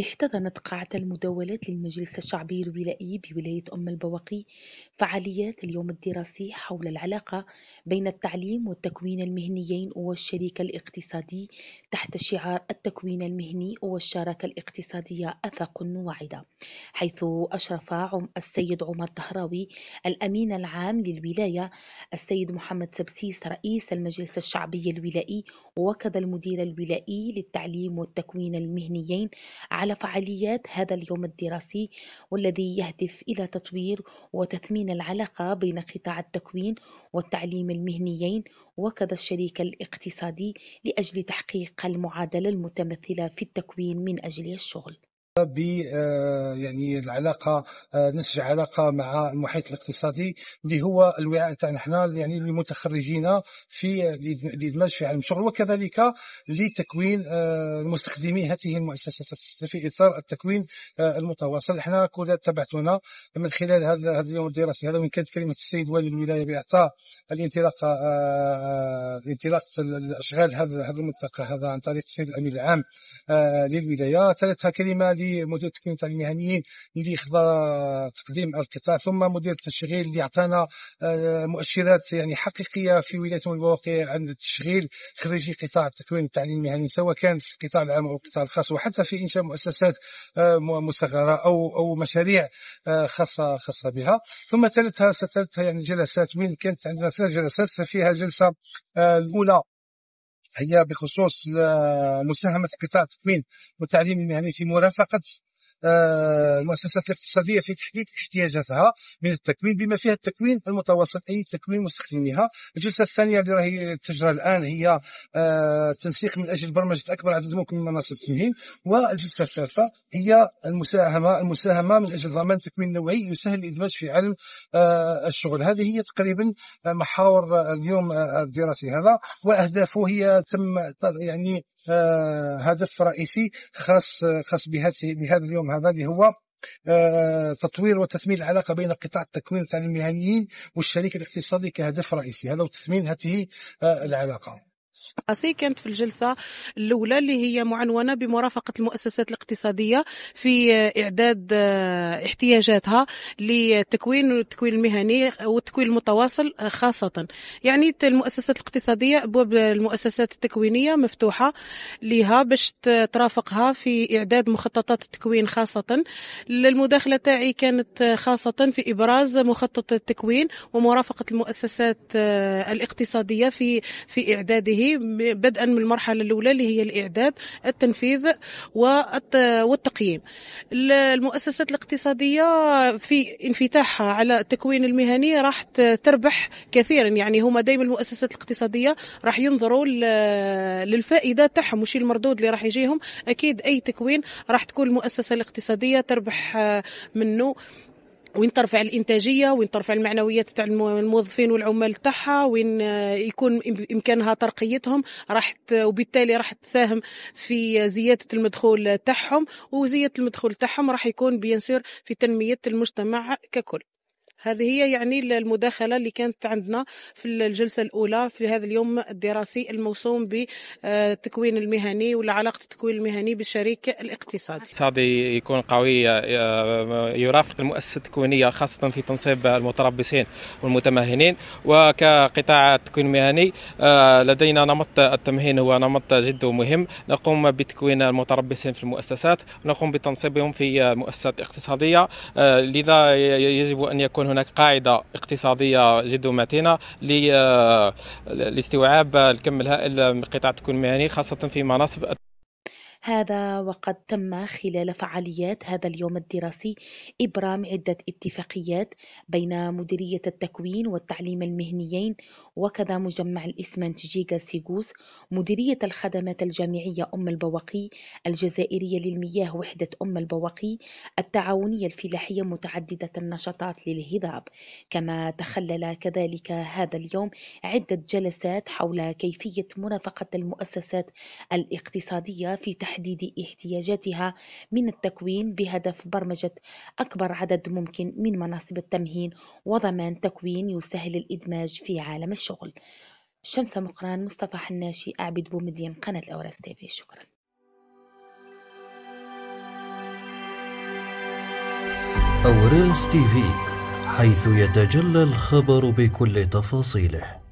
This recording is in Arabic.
احتضنت قاعة المدولات للمجلس الشعبي الولائي بولاية أم البواقي فعاليات اليوم الدراسي حول العلاقة بين التعليم والتكوين المهنيين والشريك الاقتصادي تحت شعار التكوين المهني والشراكة الاقتصادية أثق واعدة حيث أشرف السيد عمر طهراوي الأمين العام للولاية السيد محمد سبسيس رئيس المجلس الشعبي الولائي وكذا المدير الولائي للتعليم والتكوين المهنيين على على فعاليات هذا اليوم الدراسي والذي يهدف إلى تطوير وتثمين العلاقة بين قطاع التكوين والتعليم المهنيين وكذا الشريك الاقتصادي لأجل تحقيق المعادلة المتمثلة في التكوين من أجل الشغل ب آه، يعني العلاقه آه، نسج علاقه مع المحيط الاقتصادي اللي هو الوعاء تاعنا حنا يعني لمتخرجينا في الادماج في عالم الشغل وكذلك لتكوين آه، مستخدمي هذه المؤسسات في اطار التكوين المتواصل حنا كل تبعتونا من خلال هذا اليوم الدراسي هذا وان كانت كلمه السيد والي الولايه باعطاء الانطلاق انطلاق الاشغال هذا هذا الملتقى هذا عن طريق السيد الامين العام للولايه ثلاثه كلمه مدير التكوين تاع المهنيين اللي خذا تقديم القطاع ثم مدير التشغيل اللي عطانا آه، مؤشرات يعني حقيقيه في ولايه الواقع عند التشغيل خريجي قطاع التكوين التعليم المهني سواء كان في القطاع العام او القطاع الخاص وحتى في انشاء مؤسسات آه، مصغره او او مشاريع آه، خاصه خاصه بها ثم ثالثها ستلتها يعني جلسات من كانت عندنا ثلاث جلسات فيها جلسه الاولى هي بخصوص آه، مساهمه القطاع التكوين والتعليم المهني في مرافقه آه، المؤسسات الاقتصاديه في تحديد احتياجاتها من التكوين بما فيها التكوين المتوسط اي تكوين مستخدميها الجلسه الثانيه اللي راهي تجرى الان هي التنسيق آه، من اجل برمجه اكبر عدد ممكن من مناصب التمهيد والجلسه الثالثه هي المساهمه المساهمه من اجل ضمان تكوين نوعي يسهل الادماج في علم آه، الشغل هذه هي تقريبا محاور اليوم الدراسي هذا واهدافه هي تم يعني هدف رئيسي خاص خاص بهذا اليوم هذا هو آه، تطوير وتثمين العلاقه بين قطاع التكوين وتعليم المهنيين والشريك الاقتصادي كهدف رئيسي هذا وتثمين هذه آه، العلاقه رأسي كانت في الجلسة الأولى اللي هي معنونة بمرافقة المؤسسات الاقتصادية في إعداد آه، احتياجاتها للتكوين والتكوين المهني والتكوين المتواصل آه، خاصة يعني المؤسسات الاقتصادية أبواب المؤسسات التكوينية مفتوحة لها باش ترافقها في إعداد مخططات التكوين خاصة المداخلة تاعي كانت آه، خاصة في إبراز مخطط التكوين ومرافقة المؤسسات الاقتصادية في في إعداده هذه بدءا من المرحلة الأولى اللي هي الإعداد التنفيذ والتقييم المؤسسات الاقتصادية في انفتاحها على التكوين المهني راح تربح كثيرا يعني هما دائما المؤسسات الاقتصادية راح ينظروا للفائدة تاعهم وش المردود اللي راح يجيهم أكيد أي تكوين راح تكون المؤسسة الاقتصادية تربح منه وين ترفع الانتاجيه وين ترفع المعنويات تاع الموظفين والعمال تاعها وين يكون امكانها ترقيتهم راح وبالتالي راح تساهم في زياده المدخول تاعهم وزياده المدخول تاعهم راح يكون بينصير في تنميه المجتمع ككل هذه هي يعني المداخلة اللي كانت عندنا في الجلسة الأولى في هذا اليوم الدراسي الموسوم بالتكوين المهني والعلاقة التكوين المهني بالشريك الاقتصادي اقتصادي يكون قوي يرافق المؤسسة التكوينية خاصة في تنصيب المتربصين والمتمهنين وكقطاع التكوين المهني آه، لدينا نمط التمهين هو نمط جد مهم نقوم بتكوين المتربصين في المؤسسات ونقوم بتنصيبهم في مؤسسات اقتصادية آه، لذا يجب أن يكون هناك قاعده اقتصاديه جد متينه آه، لاستوعاب الكم الهائل من قطاع التكوين المهني خاصه في مناصب هذا وقد تم خلال فعاليات هذا اليوم الدراسي إبرام عدة اتفاقيات بين مديرية التكوين والتعليم المهنيين وكذا مجمع الإسمنت جيجا سيجوس مديرية الخدمات الجامعية أم البواقي الجزائرية للمياه وحدة أم البواقي التعاونية الفلاحية متعددة النشاطات للهضاب كما تخلل كذلك هذا اليوم عدة جلسات حول كيفية مرافقة المؤسسات الاقتصادية في تحقيق تحديد احتياجاتها من التكوين بهدف برمجة أكبر عدد ممكن من مناصب التمهين وضمان تكوين يسهل الإدماج في عالم الشغل شمس مقران مصطفى حناشي أعبد بومدين قناة الأوراس تيفي شكرا أوراس تيفي حيث يتجلى الخبر بكل تفاصيله